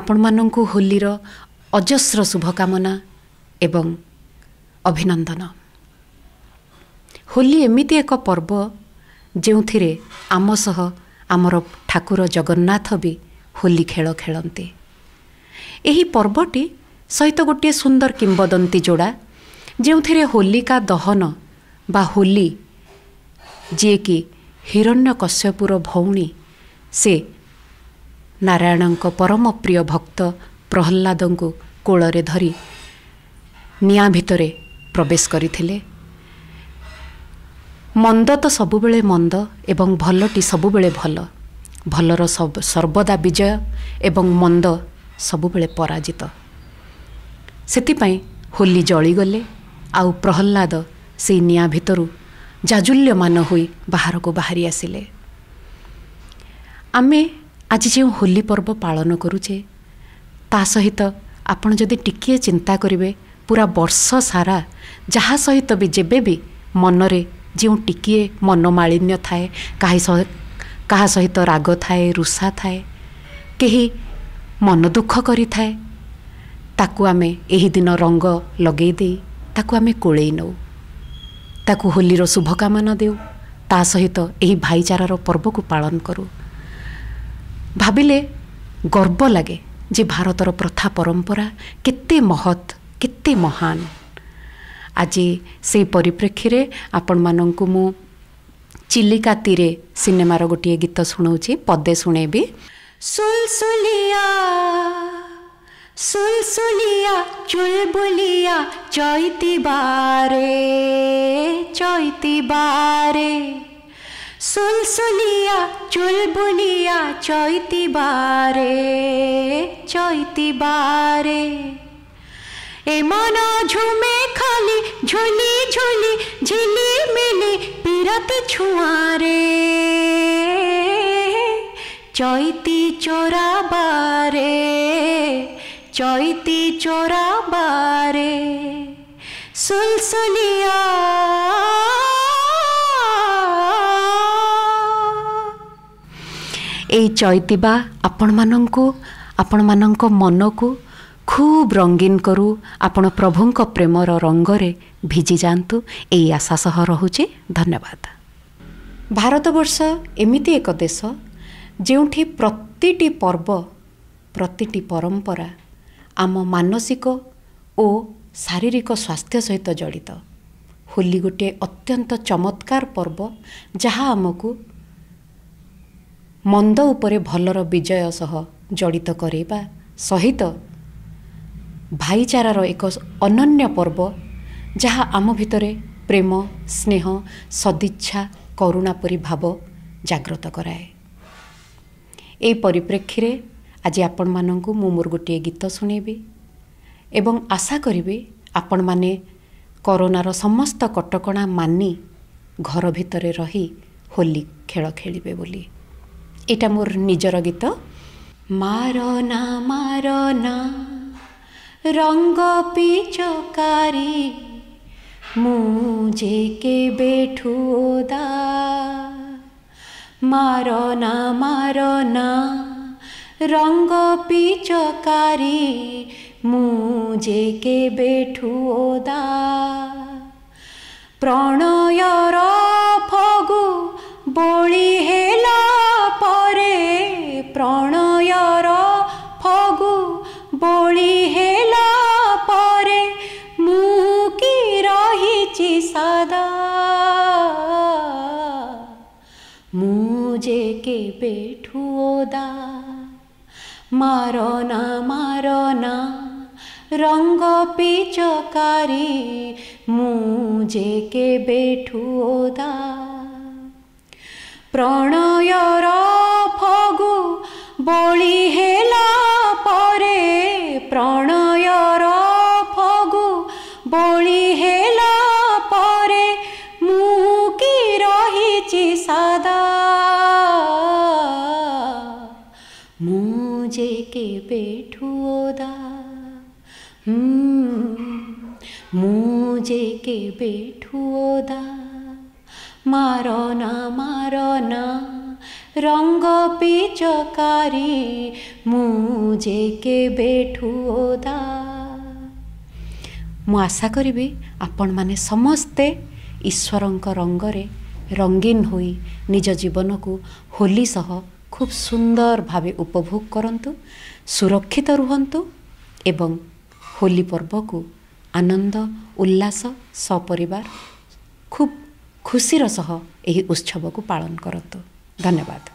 ଆପଣମାନଙ୍କୁ ହୋଲିର ଅଜସ୍ର ଶୁଭକାମନା ଏବଂ ଅଭିନନ୍ଦନ ହୋଲି ଏମିତି ଏକ ପର୍ବ ଯେଉଁଥିରେ ଆମ ସହ ଆମର ଠାକୁର ଜଗନ୍ନାଥ ବି ହୋଲି ଖେଳ ଖେଳନ୍ତି ଏହି ପର୍ବଟି ସହିତ ଗୋଟିଏ ସୁନ୍ଦର କିମ୍ବଦନ୍ତୀ ଯୋଡ଼ା ଯେଉଁଥିରେ ହୋଲିକା ଦହନ ବା ହୋଲି ଯିଏକି ହିରଣ୍ୟ କଶ୍ୟପୁର ଭଉଣୀ ସେ ନାରାୟଣଙ୍କ ପରମପ୍ରିୟ ଭକ୍ତ ପ୍ରହ୍ଲାଦଙ୍କୁ କୋଳରେ ଧରି ନିଆଁ ଭିତରେ ପ୍ରବେଶ କରିଥିଲେ ମନ୍ଦ ତ ସବୁବେଳେ ମନ୍ଦ ଏବଂ ଭଲଟି ସବୁବେଳେ ଭଲ ଭଲର ସର୍ବଦା ବିଜୟ ଏବଂ ମନ୍ଦ ସବୁବେଳେ ପରାଜିତ ସେଥିପାଇଁ ହୋଲି ଜଳିଗଲେ ଆଉ ପ୍ରହ୍ଲାଦ ସେଇ ନିଆଁ ଭିତରୁ ଜାଜୁଲ୍ୟମାନ ହୋଇ ବାହାରକୁ ବାହାରି ଆସିଲେ ଆମେ ଆଜି ଯେଉଁ ହୋଲି ପର୍ବ ପାଳନ କରୁଛେ ତା ସହିତ ଆପଣ ଯଦି ଟିକିଏ ଚିନ୍ତା କରିବେ ପୁରା ବର୍ଷ ସାରା ଯାହା ସହିତ ବି ଯେବେ ବି ମନରେ ଯେଉଁ ଟିକିଏ ମନମାଳିନ୍ୟ ଥାଏ କାହି ସହ କାହା ସହିତ ରାଗ ଥାଏ ରୁଷା ଥାଏ କେହି ମନ ଦୁଃଖ କରିଥାଏ ତାକୁ ଆମେ ଏହି ଦିନ ରଙ୍ଗ ଲଗେଇ ଦେଇ ତାକୁ ଆମେ କୋଳେଇ ନେଉ ତାକୁ ହୋଲିର ଶୁଭକାମନା ଦେଉ ତା ସହିତ ଏହି ଭାଇଚାରାର ପର୍ବକୁ ପାଳନ କରୁ ଭାବିଲେ ଗର୍ବ ଲାଗେ ଯେ ଭାରତର ପ୍ରଥା ପରମ୍ପରା କେତେ ମହତ୍ କେତେ ମହାନ ଆଜି ସେ ପରିପ୍ରେକ୍ଷୀରେ ଆପଣମାନଙ୍କୁ ମୁଁ ଚିଲିକା ତୀରେ ସିନେମାର ଗୋଟିଏ ଗୀତ ଶୁଣାଉଛି ପଦେ ଶୁଣେଇବି ସୁଲସୁଲିଆ ଚୁଲବୁଲିଆ সলসলিয়া চুল বলিয়া চৈতি বারে চৈতি বারে এ মন ঝুমে খালি ঝুলি ঝুলি ঝিলি মিলি পিরাতি ছুঁয়ারে চৈতি চোরা বারে চৈতি চোরা বারে সুলসুলিয়া ଏଇ ଚଇତିବା ଆପଣମାନଙ୍କୁ ଆପଣମାନଙ୍କ ମନକୁ ଖୁବ୍ ରଙ୍ଗୀନ କରୁ ଆପଣ ପ୍ରଭୁଙ୍କ ପ୍ରେମର ରଙ୍ଗରେ ଭିଜି ଯାଆନ୍ତୁ ଏଇ ଆଶା ସହ ରହୁଛି ଧନ୍ୟବାଦ ଭାରତବର୍ଷ ଏମିତି ଏକ ଦେଶ ଯେଉଁଠି ପ୍ରତିଟି ପର୍ବ ପ୍ରତିଟି ପରମ୍ପରା ଆମ ମାନସିକ ଓ ଶାରୀରିକ ସ୍ୱାସ୍ଥ୍ୟ ସହିତ ଜଡ଼ିତ ହୋଲି ଗୋଟିଏ ଅତ୍ୟନ୍ତ ଚମତ୍କାର ପର୍ବ ଯାହା ଆମକୁ ମନ୍ଦ ଉପରେ ଭଲର ବିଜୟ ସହ ଜଡ଼ିତ କରେଇବା ସହିତ ଭାଇଚାରାର ଏକ ଅନନ୍ୟ ପର୍ବ ଯାହା ଆମ ଭିତରେ ପ୍ରେମ ସ୍ନେହ ସଦିଚ୍ଛା କରୁଣା ପରି ଭାବ ଜାଗ୍ରତ କରାଏ ଏହି ପରିପ୍ରେକ୍ଷୀରେ ଆଜି ଆପଣମାନଙ୍କୁ ମୁଁ ମୋର ଗୋଟିଏ ଗୀତ ଶୁଣେଇବି ଏବଂ ଆଶା କରିବି ଆପଣମାନେ କରୋନାର ସମସ୍ତ କଟକଣା ମାନି ଘର ଭିତରେ ରହି ହୋଲି ଖେଳ ଖେଳିବେ ବୋଲି এটা মোর ନିଜର ଗୀତ ମାର ନା ମାର ନା ରଙ୍ଗ ପିଚକାରୀ ମୁଁ ଯେ କେବେଠୁ ଓଦା ମାର ନା ମାର ନା রঙ্গ পিচকারি মু যে কেবে ঠুদা প্রণয়র ফগু বলি হে सदा मुझे के बेठुओदा मारो ना मारो ना रंग पिचकारी मुझे के बेठुओदा প্রণয়র ফগু बोली হে ଦେଖୁଛି ସାଦା ମୁଁ ଯେ କେବେ ଠୁଦା ମୁଁ ଯେ କେବେ ଠୁଦା ମାର ନା ମାର ନା ରଙ୍ଗ ପିଚକାରୀ ମୁଁ ଯେ କେବେ ଠୁଦା ମୁଁ ଆଶା କରିବି ଆପଣମାନେ ସମସ୍ତେ ଈଶ୍ୱରଙ୍କ ରଙ୍ଗରେ ରଙ୍ଗୀନ ହୋଇ ନିଜ ଜୀବନକୁ ହୋଲି ସହ ଖୁବ୍ ସୁନ୍ଦର ଭାବେ ଉପଭୋଗ କରନ୍ତୁ ସୁରକ୍ଷିତ ରୁହନ୍ତୁ ଏବଂ ହୋଲି ପର୍ବକୁ ଆନନ୍ଦ ଉଲ୍ଲାସ ସପରିବାର ଖୁବ୍ ଖୁସିର ସହ ଏହି ଉତ୍ସବକୁ ପାଳନ କରନ୍ତୁ ଧନ୍ୟବାଦ